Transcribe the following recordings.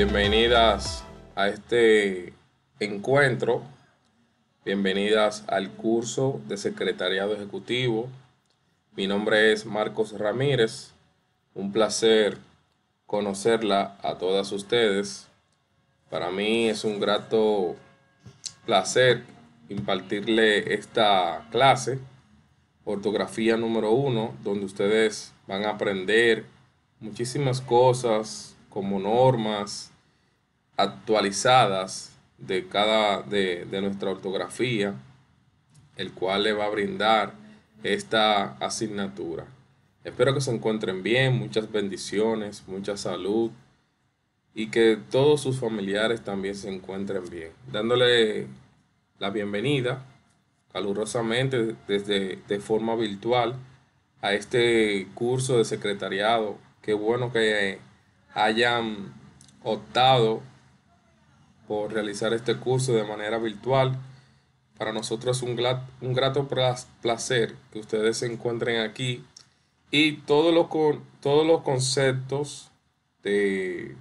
Bienvenidas a este encuentro. Bienvenidas al curso de Secretariado Ejecutivo. Mi nombre es Marcos Ramírez. Un placer conocerla a todas ustedes. Para mí es un grato placer impartirle esta clase, ortografía número uno, donde ustedes van a aprender muchísimas cosas como normas actualizadas de cada de, de nuestra ortografía, el cual le va a brindar esta asignatura. Espero que se encuentren bien, muchas bendiciones, mucha salud y que todos sus familiares también se encuentren bien. Dándole la bienvenida calurosamente desde de forma virtual a este curso de secretariado. Qué bueno que hayan optado por realizar este curso de manera virtual. Para nosotros es un, un grato placer que ustedes se encuentren aquí y todos los, todos los conceptos de,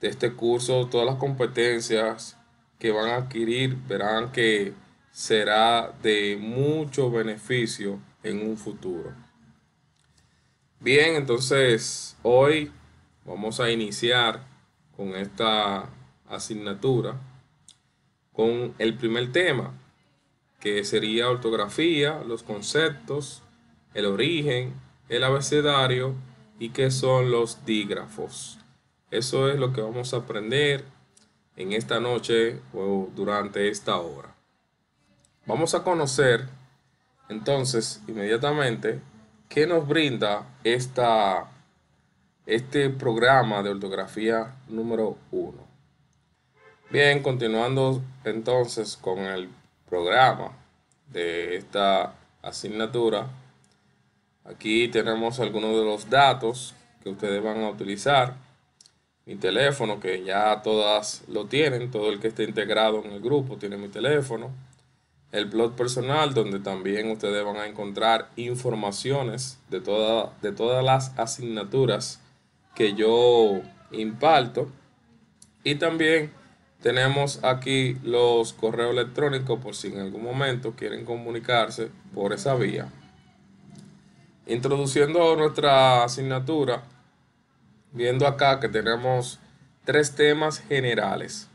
de este curso, todas las competencias que van a adquirir, verán que será de mucho beneficio en un futuro. Bien, entonces hoy Vamos a iniciar con esta asignatura con el primer tema, que sería ortografía, los conceptos, el origen, el abecedario y qué son los dígrafos. Eso es lo que vamos a aprender en esta noche o durante esta hora. Vamos a conocer entonces inmediatamente qué nos brinda esta este programa de ortografía número 1. Bien, continuando entonces con el programa de esta asignatura, aquí tenemos algunos de los datos que ustedes van a utilizar. Mi teléfono, que ya todas lo tienen, todo el que esté integrado en el grupo tiene mi teléfono. El blog personal, donde también ustedes van a encontrar informaciones de, de todas las asignaturas que yo imparto. Y también tenemos aquí los correos electrónicos por si en algún momento quieren comunicarse por esa vía. Introduciendo nuestra asignatura, viendo acá que tenemos tres temas generales.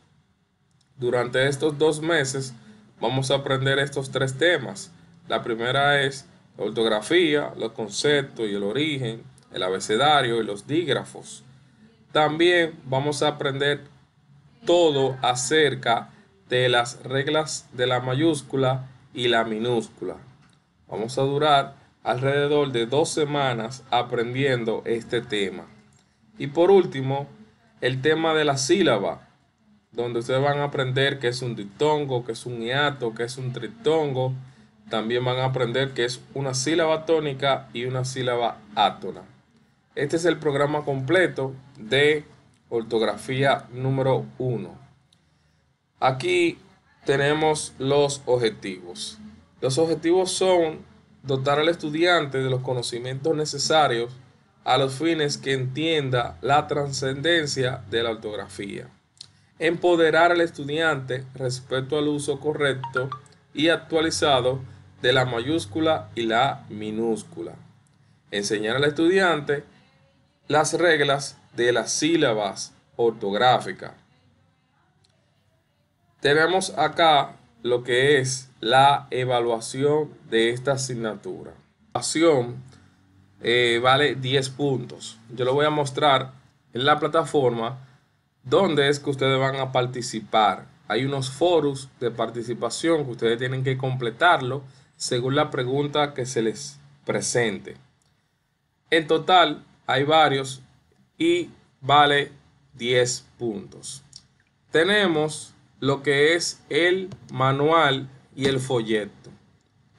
Durante estos dos meses vamos a aprender estos tres temas. La primera es ortografía, los conceptos y el origen el abecedario y los dígrafos. También vamos a aprender todo acerca de las reglas de la mayúscula y la minúscula. Vamos a durar alrededor de dos semanas aprendiendo este tema. Y por último, el tema de la sílaba, donde ustedes van a aprender qué es un diptongo, qué es un hiato, qué es un tritongo. También van a aprender qué es una sílaba tónica y una sílaba átona. Este es el programa completo de ortografía número 1. Aquí tenemos los objetivos. Los objetivos son dotar al estudiante de los conocimientos necesarios a los fines que entienda la trascendencia de la ortografía. Empoderar al estudiante respecto al uso correcto y actualizado de la mayúscula y la minúscula. Enseñar al estudiante las reglas de las sílabas ortográficas. Tenemos acá lo que es la evaluación de esta asignatura. La evaluación eh, vale 10 puntos. Yo lo voy a mostrar en la plataforma donde es que ustedes van a participar. Hay unos foros de participación que ustedes tienen que completarlo según la pregunta que se les presente. En total, hay varios y vale 10 puntos. Tenemos lo que es el manual y el folleto.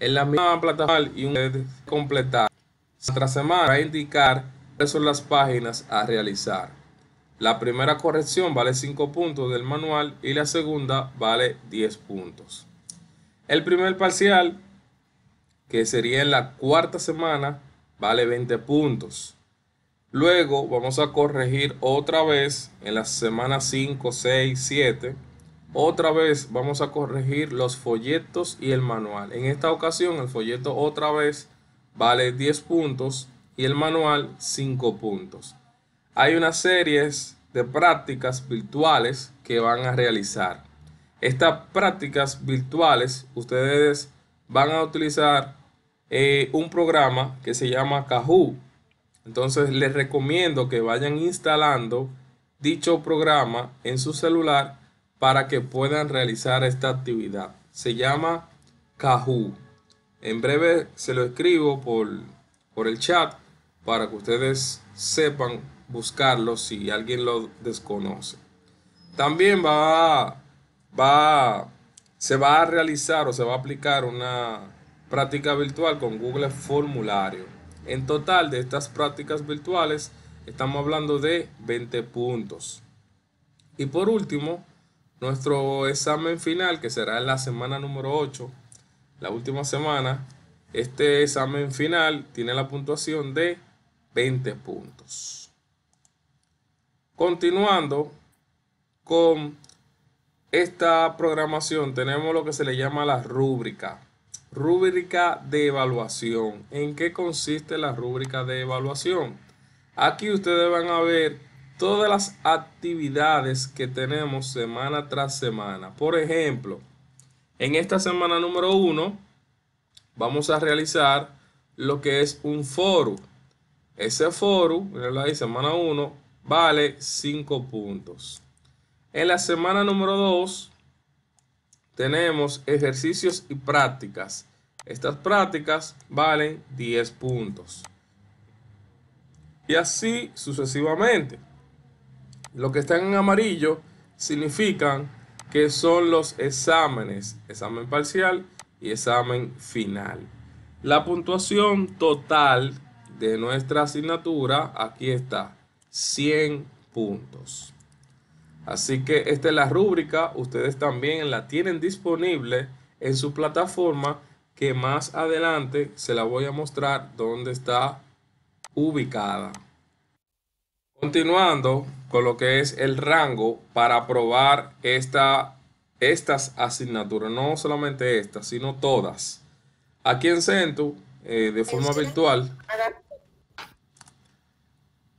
En la misma plataforma y un completar tras semana va a indicar cuáles son las páginas a realizar. La primera corrección vale 5 puntos del manual y la segunda vale 10 puntos. El primer parcial, que sería en la cuarta semana, vale 20 puntos. Luego vamos a corregir otra vez en las semanas 5, 6, 7. Otra vez vamos a corregir los folletos y el manual. En esta ocasión el folleto otra vez vale 10 puntos y el manual 5 puntos. Hay una serie de prácticas virtuales que van a realizar. Estas prácticas virtuales ustedes van a utilizar eh, un programa que se llama Kahoot entonces les recomiendo que vayan instalando dicho programa en su celular para que puedan realizar esta actividad. Se llama Kahoo. En breve se lo escribo por, el chat para que ustedes sepan buscarlo si alguien lo desconoce. También va, se va a realizar o se va a aplicar una práctica virtual con Google Formulario. En total de estas prácticas virtuales estamos hablando de 20 puntos. Y por último, nuestro examen final, que será en la semana número 8, la última semana, este examen final tiene la puntuación de 20 puntos. Continuando con esta programación, tenemos lo que se le llama la rúbrica. Rúbrica de evaluación. ¿En qué consiste la rúbrica de evaluación? Aquí ustedes van a ver todas las actividades que tenemos semana tras semana. Por ejemplo, en esta semana número uno, vamos a realizar lo que es un foro. Ese foro, ahí, semana 1, vale 5 puntos. En la semana número 2 tenemos ejercicios y prácticas. Estas prácticas valen 10 puntos. Y así sucesivamente. Lo que están en amarillo significan que son los exámenes, examen parcial y examen final. La puntuación total de nuestra asignatura, aquí está, 100 puntos. Así que esta es la rúbrica, ustedes también la tienen disponible en su plataforma que más adelante se la voy a mostrar dónde está ubicada. Continuando con lo que es el rango para aprobar esta, estas asignaturas, no solamente estas, sino todas. Aquí en Centu, eh, de forma este, virtual,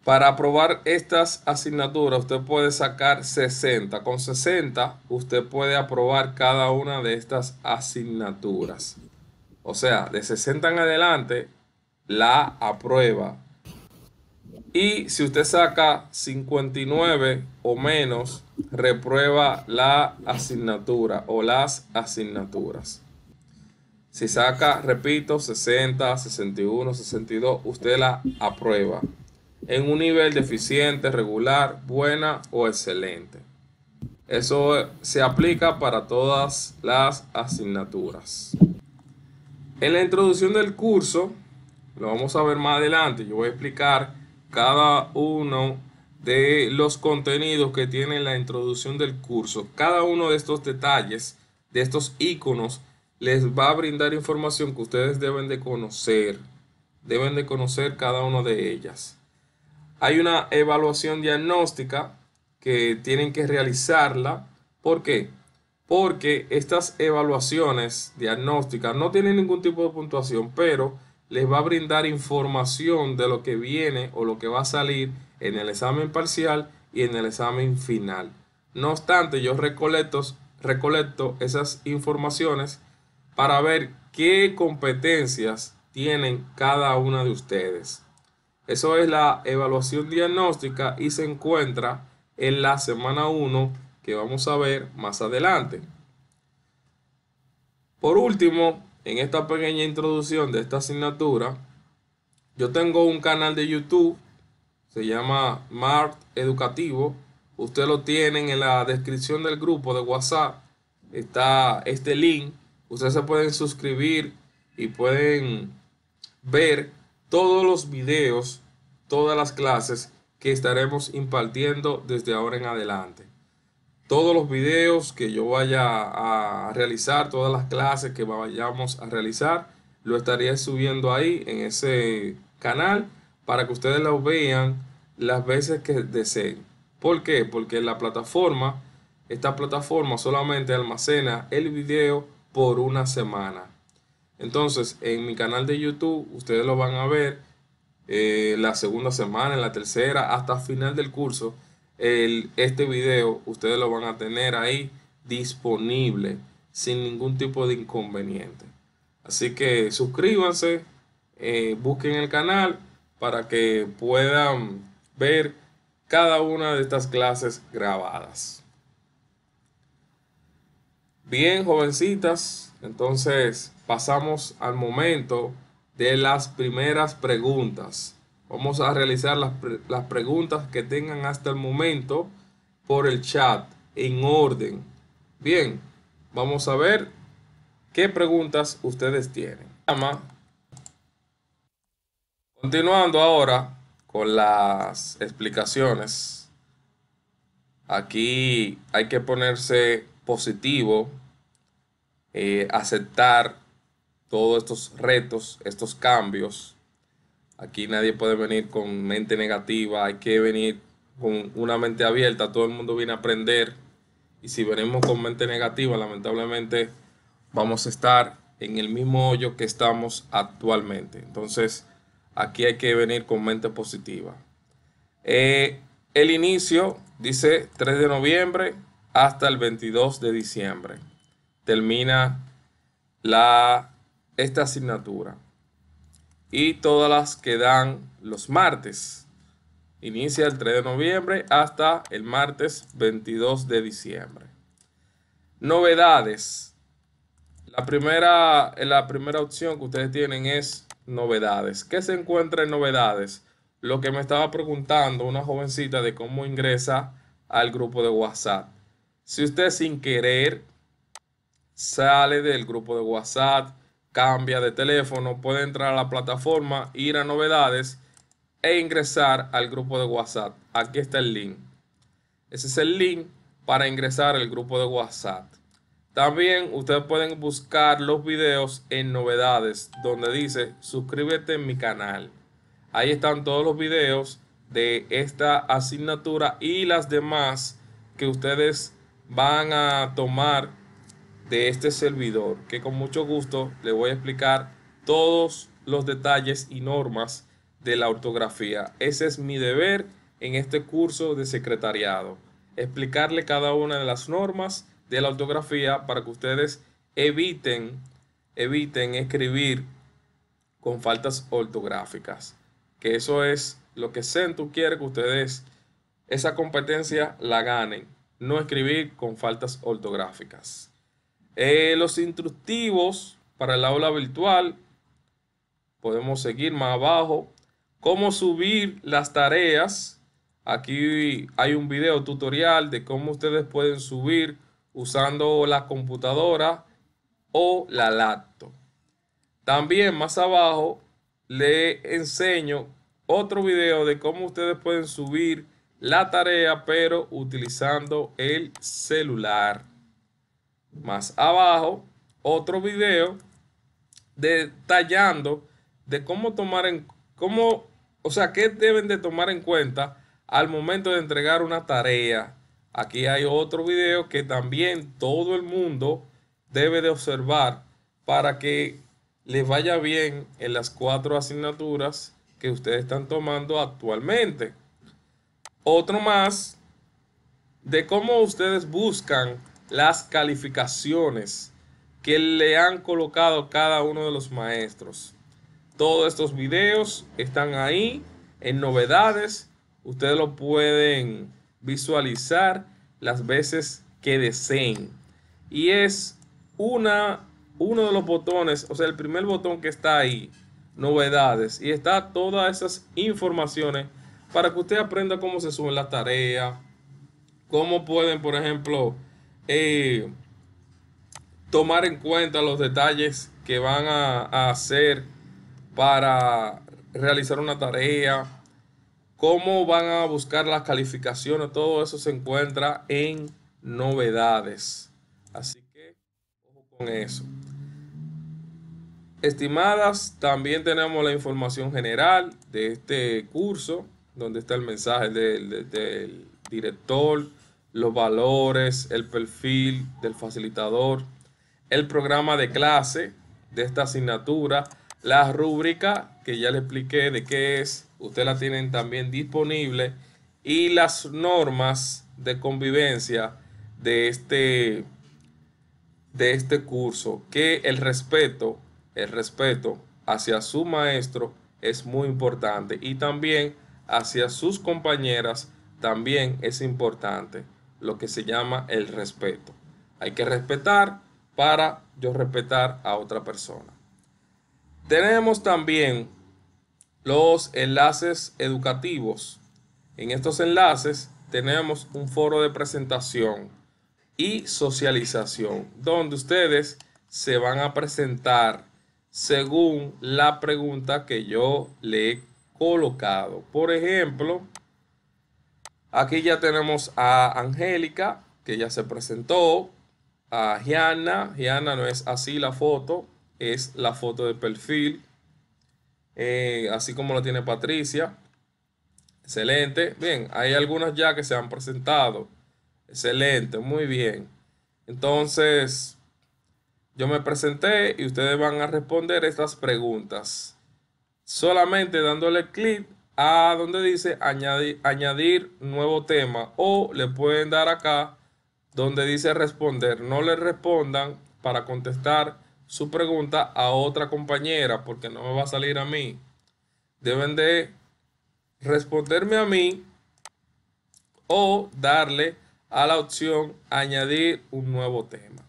para aprobar estas asignaturas usted puede sacar 60. Con 60 usted puede aprobar cada una de estas asignaturas. O sea, de 60 en adelante la aprueba. Y si usted saca 59 o menos, reprueba la asignatura o las asignaturas. Si saca, repito, 60, 61, 62, usted la aprueba en un nivel deficiente, regular, buena o excelente. Eso eh, se aplica para todas las asignaturas. En la introducción del curso, lo vamos a ver más adelante, yo voy a explicar cada uno de los contenidos que tiene la introducción del curso. Cada uno de estos detalles, de estos iconos, les va a brindar información que ustedes deben de conocer. Deben de conocer cada uno de ellas hay una evaluación diagnóstica que tienen que realizarla. ¿Por qué? Porque estas evaluaciones diagnósticas no tienen ningún tipo de puntuación, pero les va a brindar información de lo que viene o lo que va a salir en el examen parcial y en el examen final. No obstante, yo recolecto, recolecto esas informaciones para ver qué competencias tienen cada una de ustedes. Eso es la evaluación diagnóstica y se encuentra en la semana 1 que vamos a ver más adelante. Por último, en esta pequeña introducción de esta asignatura, yo tengo un canal de YouTube, se llama Mart Educativo. Usted lo tienen en la descripción del grupo de WhatsApp. Está este link. Ustedes se pueden suscribir y pueden ver todos los videos, todas las clases que estaremos impartiendo desde ahora en adelante. Todos los videos que yo vaya a realizar, todas las clases que vayamos a realizar, lo estaría subiendo ahí en ese canal para que ustedes lo vean las veces que deseen. ¿Por qué? Porque la plataforma, esta plataforma solamente almacena el video por una semana. Entonces, en mi canal de YouTube, ustedes lo van a ver eh, la segunda semana, en la tercera, hasta final del curso. este video ustedes lo van a tener ahí disponible sin ningún tipo de inconveniente. Así que suscríbanse, eh, busquen el canal para que puedan ver cada una de estas clases grabadas. Bien, jovencitas, entonces, pasamos al momento de las primeras preguntas. Vamos a realizar las, preguntas que tengan hasta el momento por el chat en orden. Bien, vamos a ver qué preguntas ustedes tienen. Continuando ahora con las explicaciones. Aquí hay que ponerse positivo eh, aceptar todos estos retos, estos cambios. Aquí nadie puede venir con mente negativa, hay que venir con una mente abierta, todo el mundo viene a aprender y si venimos con mente negativa, lamentablemente vamos a estar en el mismo hoyo que estamos actualmente. Entonces, aquí hay que venir con mente positiva. Eh, el inicio dice 3 de noviembre hasta el 22 de diciembre termina la, esta asignatura. Y todas las que dan los martes. Inicia el 3 de noviembre hasta el martes 22 de diciembre. Novedades. La primera, la primera opción que ustedes tienen es novedades. ¿Qué se encuentra en novedades? Lo que me estaba preguntando una jovencita de cómo ingresa al grupo de WhatsApp. Si usted sin querer sale del grupo de WhatsApp, cambia de teléfono, puede entrar a la plataforma, ir a novedades e ingresar al grupo de WhatsApp. Aquí está el link. Ese es el link para ingresar al grupo de WhatsApp. También ustedes pueden buscar los videos en novedades, donde dice suscríbete en mi canal. Ahí están todos los videos de esta asignatura y las demás que ustedes van a tomar de este servidor, que con mucho gusto le voy a explicar todos los detalles y normas de la ortografía. Ese es mi deber en este curso de secretariado, explicarle cada una de las normas de la ortografía para que ustedes eviten, eviten escribir con faltas ortográficas, que eso es lo que Centu quiere que ustedes esa competencia la ganen, no escribir con faltas ortográficas. Eh, los instructivos para el aula virtual, podemos seguir más abajo. Cómo subir las tareas. Aquí hay un video tutorial de cómo ustedes pueden subir usando la computadora o la laptop. También más abajo le enseño otro video de cómo ustedes pueden subir la tarea pero utilizando el celular más abajo otro video detallando de cómo tomar en cómo, o sea, qué deben de tomar en cuenta al momento de entregar una tarea. Aquí hay otro video que también todo el mundo debe de observar para que les vaya bien en las cuatro asignaturas que ustedes están tomando actualmente. Otro más de cómo ustedes buscan las calificaciones que le han colocado cada uno de los maestros. Todos estos videos están ahí en novedades. Ustedes lo pueden visualizar las veces que deseen. Y es una, uno de los botones, o sea, el primer botón que está ahí, novedades. Y está todas esas informaciones para que usted aprenda cómo se suben las tareas, cómo pueden, por ejemplo, eh, tomar en cuenta los detalles que van a, hacer para realizar una tarea, cómo van a buscar las calificaciones, todo eso se encuentra en novedades. Así que, ojo con eso. Estimadas, también tenemos la información general de este curso, donde está el mensaje del director, los valores, el perfil del facilitador, el programa de clase de esta asignatura, la rúbrica que ya le expliqué de qué es, ustedes la tienen también disponible y las normas de convivencia de este de este curso, que el respeto, el respeto hacia su maestro es muy importante y también hacia sus compañeras también es importante lo que se llama el respeto. Hay que respetar para yo respetar a otra persona. Tenemos también los enlaces educativos. En estos enlaces tenemos un foro de presentación y socialización, donde ustedes se van a presentar según la pregunta que yo le he colocado. Por ejemplo, Aquí ya tenemos a Angélica, que ya se presentó, a Gianna, Gianna no es así la foto, es la foto de perfil, eh, así como la tiene Patricia. Excelente. Bien, hay algunas ya que se han presentado. Excelente, muy bien. Entonces, yo me presenté y ustedes van a responder estas preguntas. Solamente dándole clic a donde dice añadir, añadir nuevo tema o le pueden dar acá donde dice responder. No le respondan para contestar su pregunta a otra compañera porque no me va a salir a mí. Deben de responderme a mí o darle a la opción añadir un nuevo tema.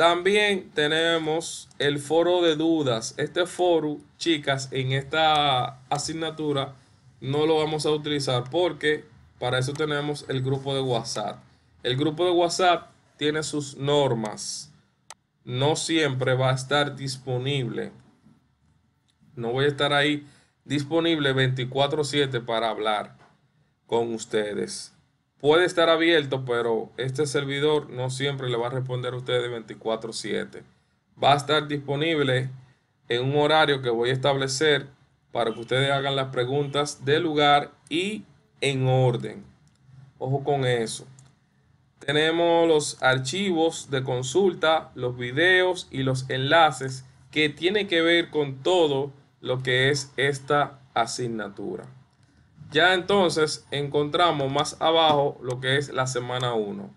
También tenemos el foro de dudas. Este foro, chicas, en esta asignatura no lo vamos a utilizar porque para eso tenemos el grupo de WhatsApp. El grupo de WhatsApp tiene sus normas. No siempre va a estar disponible. No voy a estar ahí disponible 24/7 para hablar con ustedes puede estar abierto, pero este servidor no siempre le va a responder a ustedes 24/7. Va a estar disponible en un horario que voy a establecer para que ustedes hagan las preguntas de lugar y en orden. Ojo con eso. Tenemos los archivos de consulta, los videos y los enlaces que tienen que ver con todo lo que es esta asignatura. Ya entonces encontramos más abajo lo que es la semana 1.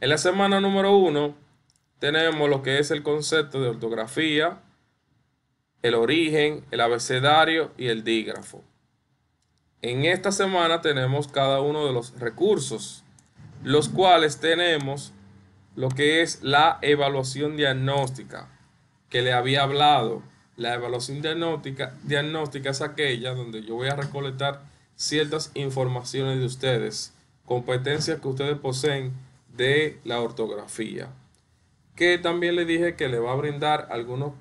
En la semana número 1 tenemos lo que es el concepto de ortografía, el origen, el abecedario y el dígrafo. En esta semana tenemos cada uno de los recursos, los cuales tenemos lo que es la evaluación diagnóstica, que le había hablado. La evaluación diagnóstica, diagnóstica es aquella donde yo voy a recolectar ciertas informaciones de ustedes, competencias que ustedes poseen de la ortografía. Que también le dije que le va a brindar algunos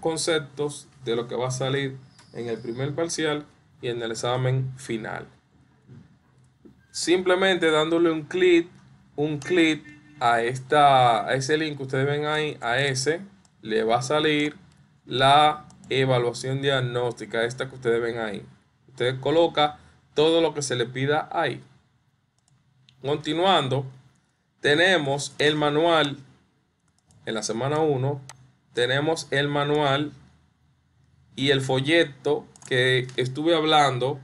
conceptos de lo que va a salir en el primer parcial y en el examen final. Simplemente dándole un clic, un clic a, esta, a ese link que ustedes ven ahí, a ese, le va a salir la evaluación diagnóstica, esta que ustedes ven ahí. Usted coloca todo lo que se le pida ahí. Continuando, tenemos el manual en la semana 1. Tenemos el manual y el folleto que estuve hablando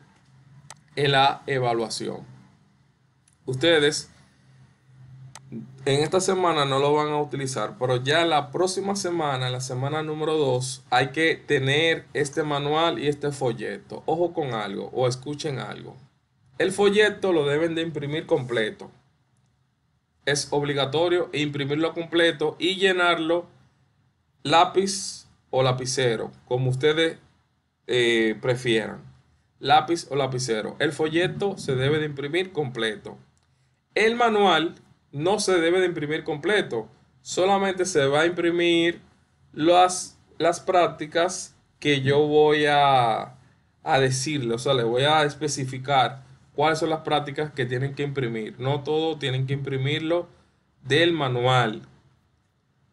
en la evaluación. Ustedes en esta semana no lo van a utilizar, pero ya la próxima semana, la semana número 2, hay que tener este manual y este folleto. Ojo con algo o escuchen algo. El folleto lo deben de imprimir completo. Es obligatorio imprimirlo completo y llenarlo lápiz o lapicero, como ustedes eh, prefieran. Lápiz o lapicero. El folleto se debe de imprimir completo. El manual no se debe de imprimir completo, solamente se va a imprimir las, las prácticas que yo voy a, a decirle, o sea, le voy a especificar cuáles son las prácticas que tienen que imprimir. No todo tienen que imprimirlo del manual,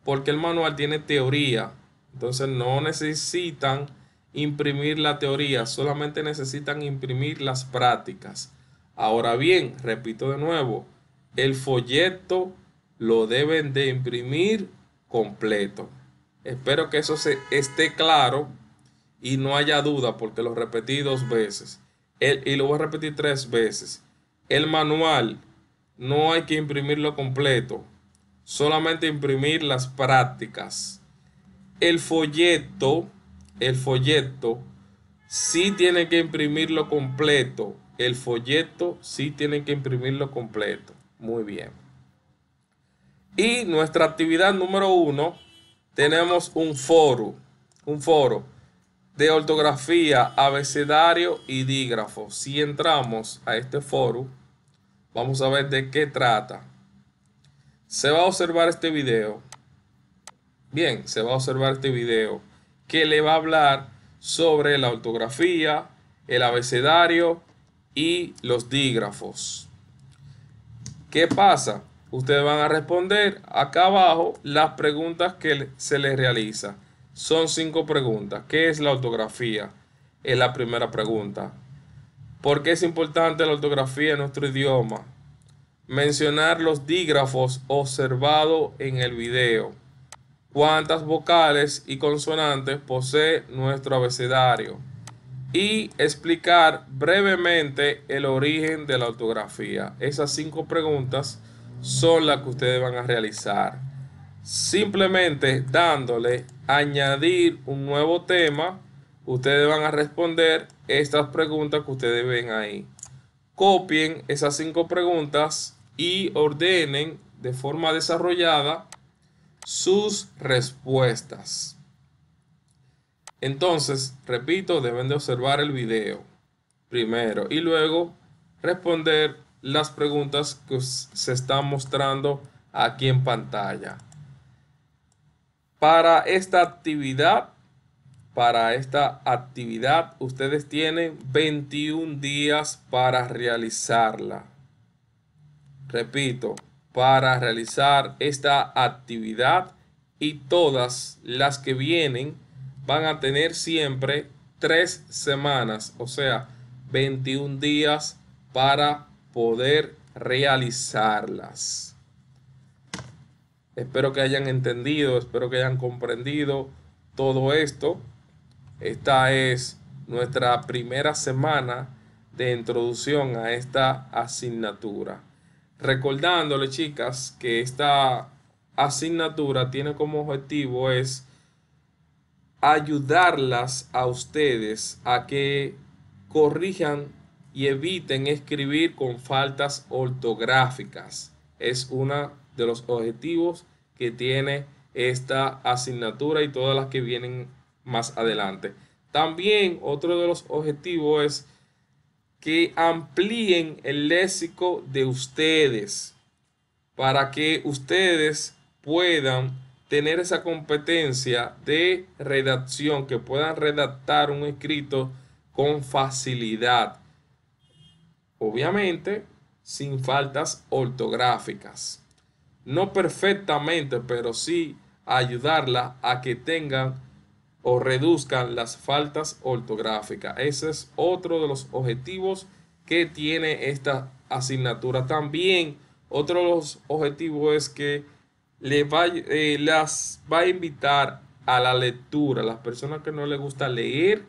porque el manual tiene teoría, entonces no necesitan imprimir la teoría, solamente necesitan imprimir las prácticas. Ahora bien, repito de nuevo, el folleto lo deben de imprimir completo. Espero que eso se esté claro y no haya duda porque lo repetí dos veces. y lo voy a repetir tres veces. El manual no hay que imprimirlo completo, solamente imprimir las prácticas. El folleto, el folleto sí tiene que imprimirlo completo. El folleto sí tiene que imprimirlo completo. Muy bien. Y nuestra actividad número uno, tenemos un foro, un foro de ortografía, abecedario y dígrafo. Si entramos a este foro, vamos a ver de qué trata. Se va a observar este video. Bien, se va a observar este video que le va a hablar sobre la ortografía, el abecedario y los dígrafos. ¿Qué pasa? Ustedes van a responder acá abajo las preguntas que se les realiza. Son cinco preguntas. ¿Qué es la ortografía? Es la primera pregunta. ¿Por qué es importante la ortografía en nuestro idioma? Mencionar los dígrafos observados en el video. ¿Cuántas vocales y consonantes posee nuestro abecedario? y explicar brevemente el origen de la ortografía. Esas cinco preguntas son las que ustedes van a realizar. Simplemente dándole añadir un nuevo tema, ustedes van a responder estas preguntas que ustedes ven ahí. Copien esas cinco preguntas y ordenen de forma desarrollada sus respuestas. Entonces, repito, deben de observar el video primero y luego responder las preguntas que se están mostrando aquí en pantalla. Para esta actividad, para esta actividad, ustedes tienen 21 días para realizarla. Repito, para realizar esta actividad y todas las que vienen van a tener siempre tres semanas, o sea, 21 días para poder realizarlas. Espero que hayan entendido, espero que hayan comprendido todo esto. Esta es nuestra primera semana de introducción a esta asignatura. Recordándole, chicas, que esta asignatura tiene como objetivo es ayudarlas a ustedes a que corrijan y eviten escribir con faltas ortográficas. Es uno de los objetivos que tiene esta asignatura y todas las que vienen más adelante. También otro de los objetivos es que amplíen el léxico de ustedes para que ustedes puedan tener esa competencia de redacción, que puedan redactar un escrito con facilidad. Obviamente, sin faltas ortográficas. No perfectamente, pero sí ayudarla a que tengan o reduzcan las faltas ortográficas. Ese es otro de los objetivos que tiene esta asignatura. También otro de los objetivos es que le va, eh, las va a invitar a la lectura. Las personas que no les gusta leer,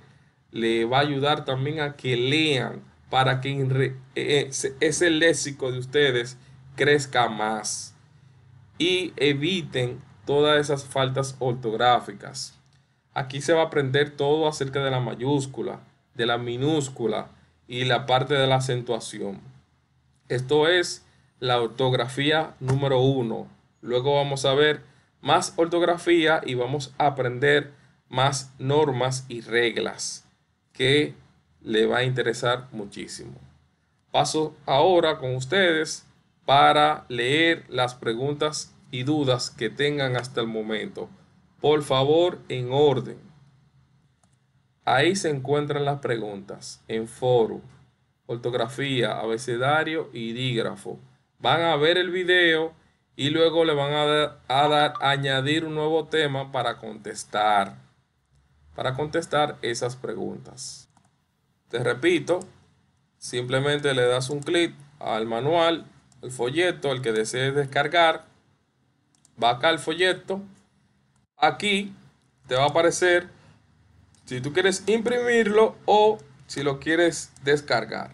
le va a ayudar también a que lean para que ese, e, e, ese léxico de ustedes crezca más y eviten todas esas faltas ortográficas. Aquí se va a aprender todo acerca de la mayúscula, de la minúscula y la parte de la acentuación. Esto es la ortografía número uno. Luego vamos a ver más ortografía y vamos a aprender más normas y reglas que le va a interesar muchísimo. Paso ahora con ustedes para leer las preguntas y dudas que tengan hasta el momento. Por favor, en orden. Ahí se encuentran las preguntas en foro, ortografía, abecedario y dígrafo. Van a ver el video y luego le van a, dar, a añadir un nuevo tema para contestar para contestar esas preguntas te repito simplemente le das un clic al manual al folleto el que desees descargar va acá al folleto aquí te va a aparecer si tú quieres imprimirlo o si lo quieres descargar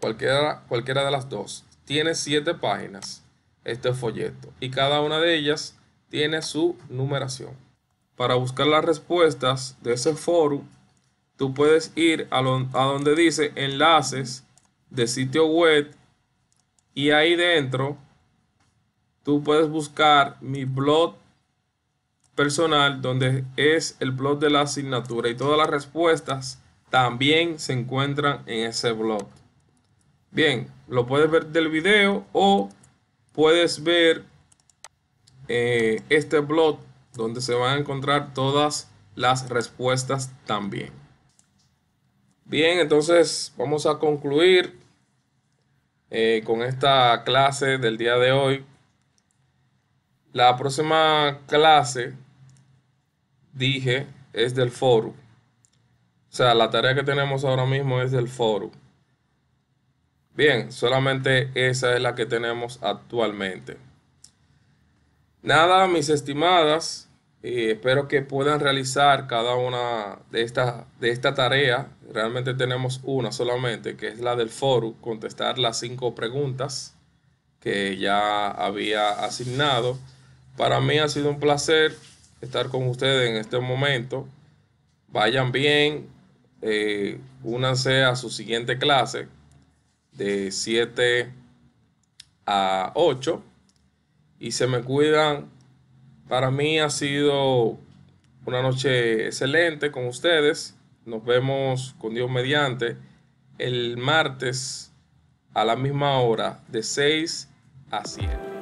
cualquiera cualquiera de las dos tiene siete páginas este folleto y cada una de ellas tiene su numeración. Para buscar las respuestas de ese foro, tú puedes ir a, a donde dice enlaces de sitio web y ahí dentro tú puedes buscar mi blog personal donde es el blog de la asignatura y todas las respuestas también se encuentran en ese blog. Bien, lo puedes ver del video o puedes ver eh, este blog donde se van a encontrar todas las respuestas también. Bien, entonces vamos a concluir eh, con esta clase del día de hoy. La próxima clase, dije, es del foro. O sea, la tarea que tenemos ahora mismo es del foro. Bien, solamente esa es la que tenemos actualmente. Nada, mis estimadas, espero que puedan realizar cada una de estas de esta tarea. Realmente tenemos una solamente, que es la del foro, contestar las cinco preguntas que ya había asignado. Para mí ha sido un placer estar con ustedes en este momento. Vayan bien, eh, únanse a su siguiente clase de 7 a 8 y se me cuidan. Para mí ha sido una noche excelente con ustedes. Nos vemos con Dios mediante el martes a la misma hora de 6 a 7.